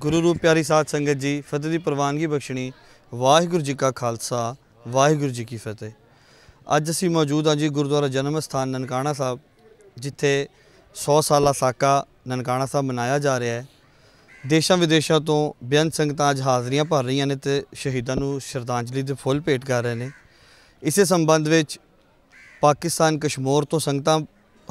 ਗੁਰੂ ਰੂਪ ਪਿਆਰੀ ਸਾਧ ਸੰਗਤ ਜੀ ਫਤਿਹ ਦੀ ਪ੍ਰਵਾਨਗੀ ਬਖਸ਼ਣੀ ਵਾਹਿਗੁਰੂ ਜੀ ਕਾ ਖਾਲਸਾ ਵਾਹਿਗੁਰੂ ਜੀ ਕੀ ਫਤਿਹ ਅੱਜ ਅਸੀਂ ਮੌਜੂਦ ਹਾਂ ਜੀ ਗੁਰਦੁਆਰਾ ਜਨਮ ਸਥਾਨ ਨਨਕਾਣਾ ਸਾਹਿਬ ਜਿੱਥੇ 100 ਸਾਲਾ ਸਾਕਾ ਨਨਕਾਣਾ ਸਾਹਿਬ ਮਨਾਇਆ ਜਾ ਰਿਹਾ ਹੈ ਦੇਸ਼ਾਂ ਵਿਦੇਸ਼ਾਂ ਤੋਂ ਬੇਅੰਤ ਸੰਗਤਾਂ ਅੱਜ ਹਾਜ਼ਰੀਆਂ ਭਰ ਰਹੀਆਂ ਨੇ ਤੇ ਸ਼ਹੀਦਾਂ ਨੂੰ ਸ਼ਰਧਾਂਜਲੀ ਦੇ ਫੁੱਲ ਭੇਟ ਕਰ ਰਹੇ ਨੇ ਇਸੇ ਸੰਬੰਧ ਵਿੱਚ ਪਾਕਿਸਤਾਨ ਕਸ਼ਮੀਰ ਤੋਂ ਸੰਗਤਾਂ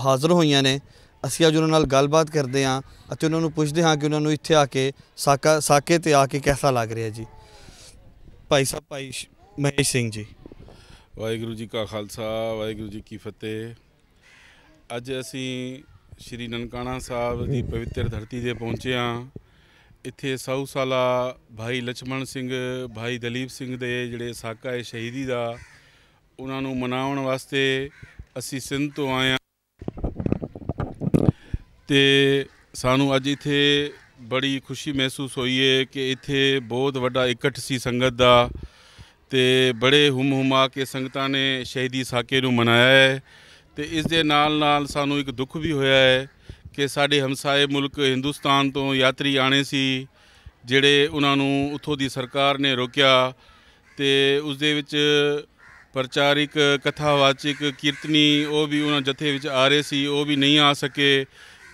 ਹਾਜ਼ਰ ਹੋਈਆਂ ਨੇ ਅਸੀਂ ਅੱਜ ਉਹਨਾਂ ਨਾਲ ਗੱਲਬਾਤ ਕਰਦੇ ਹਾਂ ਅਤੇ ਉਹਨਾਂ ਨੂੰ ਪੁੱਛਦੇ ਹਾਂ ਕਿ ਉਹਨਾਂ ਨੂੰ ਇੱਥੇ ਆ ਕੇ ਸਾਕਾ ਸਾਕੇ ਤੇ ਆ ਕੇ ਕਿਹਦਾ ਲੱਗ ਰਿਹਾ ਜੀ ਭਾਈ ਸਾਹਿਬ ਭਾਈ ਮਹੇਸ਼ ਸਿੰਘ ਜੀ ਵਾਹਿਗੁਰੂ ਜੀ ਕਾ ਖਾਲਸਾ ਵਾਹਿਗੁਰੂ ਜੀ ਕੀ ਫਤਿਹ ਅੱਜ ਅਸੀਂ ਸ਼੍ਰੀ ਨਨਕਾਣਾ ਸਾਹਿਬ ਦੀ ਪਵਿੱਤਰ ਧਰਤੀ ਤੇ ਪਹੁੰਚੇ ਹਾਂ ਇੱਥੇ 100 ਸਾਲਾ ਭਾਈ ਲਛਮਣ ਸਿੰਘ ਭਾਈ ਦਲੀਪ ਸਿੰਘ ਦੇ ਜਿਹੜੇ ਸਾਕਾ ਹੈ ਸ਼ਹੀਦੀ ਦਾ ਉਹਨਾਂ ਨੂੰ ਮਨਾਉਣ ਵਾਸਤੇ ਅਸੀਂ ਸਿੰਧ ਤੋਂ ਆਏ ਤੇ ਸਾਨੂੰ ਅੱਜ ਇੱਥੇ ਬੜੀ ਖੁਸ਼ੀ ਮਹਿਸੂਸ ਹੋਈ ਏ ਕਿ ਇੱਥੇ ਬਹੁਤ ਵੱਡਾ ਇਕੱਠ ਸੀ ਸੰਗਤ ਦਾ ਤੇ ਬੜੇ ਹੁਮ ਹੁਮਾ ਕੇ ਸੰਗਤਾਂ ਨੇ ਸ਼ਹੀਦੀ ਸਾਕੇ ਨੂੰ ਮਨਾਇਆ ਹੈ ਤੇ ਇਸ ਦੇ ਨਾਲ ਨਾਲ ਸਾਨੂੰ ਇੱਕ ਦੁੱਖ ਵੀ ਹੋਇਆ ਹੈ ਕਿ ਸਾਡੇ ਹਮਸਾਏ ਮੁਲਕ ਹਿੰਦੁਸਤਾਨ ਤੋਂ ਯਾਤਰੀ ਆਣੇ ਸੀ ਜਿਹੜੇ ਉਹਨਾਂ ਨੂੰ ਉੱਥੋਂ ਦੀ ਸਰਕਾਰ ਨੇ ਰੋਕਿਆ ਤੇ ਉਸ ਦੇ ਵਿੱਚ ਪ੍ਰਚਾਰਿਕ ਕਥਾਵਾਚਕ ਕੀਰਤਨੀ ਉਹ ਵੀ ਉਹਨਾਂ ਜਥੇ ਵਿੱਚ ਆ ਰਹੇ ਸੀ ਉਹ ਵੀ ਨਹੀਂ ਆ ਸਕੇ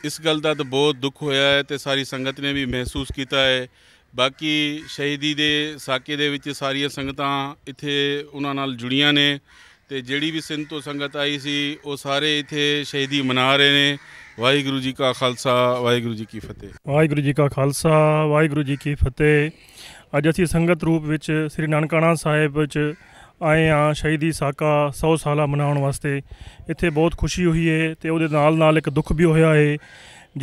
ਇਸ ਗੱਲ ਦਾ ਤਾਂ ਬਹੁਤ ਦੁੱਖ ਹੋਇਆ ਹੈ ਤੇ ਸਾਰੀ ਸੰਗਤ ਨੇ ਵੀ ਮਹਿਸੂਸ ਕੀਤਾ ਹੈ ਬਾਕੀ ਸ਼ਹੀਦੀ ਦੇ ਸਾਕੇ ਦੇ ਵਿੱਚ ਸਾਰੀਆਂ ਸੰਗਤਾਂ ਇੱਥੇ ਉਹਨਾਂ ਨਾਲ ਜੁੜੀਆਂ ਨੇ ਤੇ ਜਿਹੜੀ ਵੀ ਸਿੰਧ ਤੋਂ ਸੰਗਤ ਆਈ ਸੀ ਉਹ ਸਾਰੇ ਇੱਥੇ ਸ਼ਹੀਦੀ ਮਨਾ ਰਹੇ ਨੇ ਵਾਹਿਗੁਰੂ ਜੀ ਕਾ ਖਾਲਸਾ ਵਾਹਿਗੁਰੂ ਜੀ ਕੀ ਫਤਿਹ ਵਾਹਿਗੁਰੂ ਜੀ ਕਾ ਖਾਲਸਾ ਵਾਹਿਗੁਰੂ ਜੀ ਕੀ ਫਤਿਹ ਅੱਜ ਅਸੀਂ ਸੰਗਤ ਰੂਪ ਵਿੱਚ ਸ੍ਰੀ ਨਾਨਕਾਣਾ ਸਾਹਿਬ ਵਿੱਚ ਆਏ ਆ ਸ਼ਹੀਦੀ ਸਾਕਾ 100 ਸਾਲਾ ਮਨਾਉਣ ਵਾਸਤੇ ਇੱਥੇ ਬਹੁਤ ਖੁਸ਼ੀ ਹੋਈ ਏ ਤੇ ਉਹਦੇ ਨਾਲ ਨਾਲ ਇੱਕ ਦੁੱਖ ਵੀ ਹੋਇਆ ਏ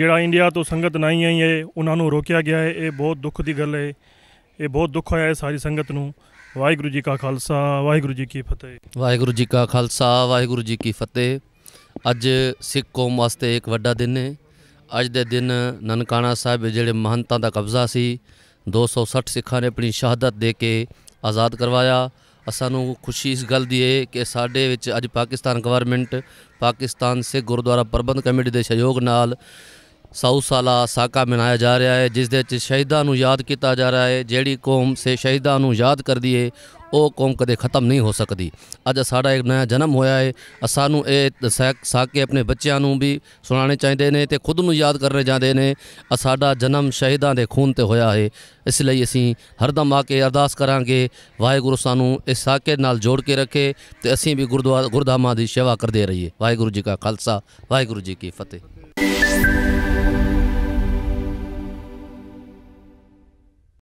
ਜਿਹੜਾ ਇੰਡੀਆ ਤੋਂ ਸੰਗਤ ਨਹੀਂ ਆਈ ਏ ਉਹਨਾਂ ਨੂੰ ਰੋਕਿਆ ਗਿਆ ਏ ਇਹ ਬਹੁਤ ਦੁੱਖ ਦੀ ਗੱਲ ਏ ਇਹ ਬਹੁਤ ਦੁੱਖ ਹੋਇਆ ਏ ਸਾਰੀ ਸੰਗਤ ਨੂੰ ਵਾਹਿਗੁਰੂ ਜੀ ਕਾ ਖਾਲਸਾ ਵਾਹਿਗੁਰੂ ਜੀ ਕੀ ਫਤਿਹ ਵਾਹਿਗੁਰੂ ਜੀ ਕਾ ਖਾਲਸਾ ਵਾਹਿਗੁਰੂ ਜੀ ਕੀ ਫਤਿਹ ਅੱਜ ਸਿੱਖ ਕੌਮ ਵਾਸਤੇ ਇੱਕ ਵੱਡਾ ਦਿਨ ਏ ਅੱਜ ਦੇ ਦਿਨ ਨਨਕਾਣਾ ਸਾਹਿਬ ਜਿਹੜੇ ਮਹੰਤਾਂ ਦਾ ਕਬਜ਼ਾ ਸੀ 260 ਸਿੱਖਾਂ ਨੇ ਆਪਣੀ ਸ਼ਹਾਦਤ ਦੇ ਕੇ ਆਜ਼ਾਦ ਕਰਵਾਇਆ ਸਾਨੂੰ ਖੁਸ਼ੀ ਇਸ ਗੱਲ ਦੀ ਹੈ ਕਿ ਸਾਡੇ ਵਿੱਚ ਅੱਜ ਪਾਕਿਸਤਾਨ ਗਵਰਨਮੈਂਟ ਪਾਕਿਸਤਾਨ ਸੇ ਗੁਰਦੁਆਰਾ ਪ੍ਰਬੰਧ ਕਮੇਟੀ ਦੇ ਸਹਿਯੋਗ ਨਾਲ ਸੌ ਸਾਲਾ ਸਾਕਾ ਮਨਾਇਆ ਜਾ ਰਿਹਾ ਹੈ ਜਿਸ ਦੇ ਵਿੱਚ ਸ਼ਹੀਦਾਂ ਨੂੰ ਯਾਦ ਕੀਤਾ ਜਾ ਰਿਹਾ ਹੈ ਜਿਹੜੀ ਕੌਮ ਸੇ ਸ਼ਹੀਦਾਂ ਨੂੰ ਯਾਦ ਕਰਦੀ ਹੈ ਉਹ ਕੌਮ ਕਦੇ ਖਤਮ ਨਹੀਂ ਹੋ ਸਕਦੀ ਅੱਜ ਸਾਡਾ ਇੱਕ ਨਵਾਂ ਜਨਮ ਹੋਇਆ ਹੈ ਸਾਨੂੰ ਇਹ ਸਾਕੇ ਆਪਣੇ ਬੱਚਿਆਂ ਨੂੰ ਵੀ ਸੁਣਾਉਣੇ ਚਾਹੀਦੇ ਨੇ ਤੇ ਖੁਦ ਨੂੰ ਯਾਦ ਕਰਨੇ ਜਾਂਦੇ ਨੇ ਸਾਡਾ ਜਨਮ ਸ਼ਹੀਦਾਂ ਦੇ ਖੂਨ ਤੇ ਹੋਇਆ ਹੈ ਇਸ ਲਈ ਅਸੀਂ ਹਰਦਮ ਆ ਕੇ ਅਰਦਾਸ ਕਰਾਂਗੇ ਵਾਹਿਗੁਰੂ ਸਾਨੂੰ ਇਸ ਸਾਕੇ ਨਾਲ ਜੋੜ ਕੇ ਰੱਖੇ ਤੇ ਅਸੀਂ ਵੀ ਗੁਰਦੁਆਰਾ ਗੁਰਧਾਮਾਂ ਦੀ ਸੇਵਾ ਕਰਦੇ ਰਹੀਏ ਵਾਹਿਗੁਰੂ ਜੀ ਕਾ ਖਾਲਸਾ ਵਾਹਿਗੁਰੂ ਜੀ ਕੀ ਫਤਿਹ